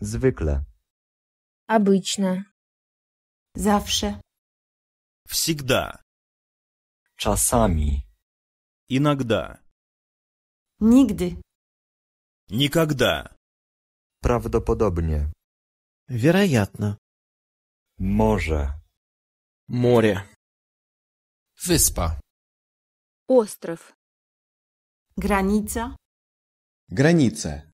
Zwykle. Обычно. Zawsze. Всегда. Czasami. Иногда. Nigdy. Никогда. Prawdopodobnie. Вероятно. Może. Море. Wyspa. Остров. Граница. Граница.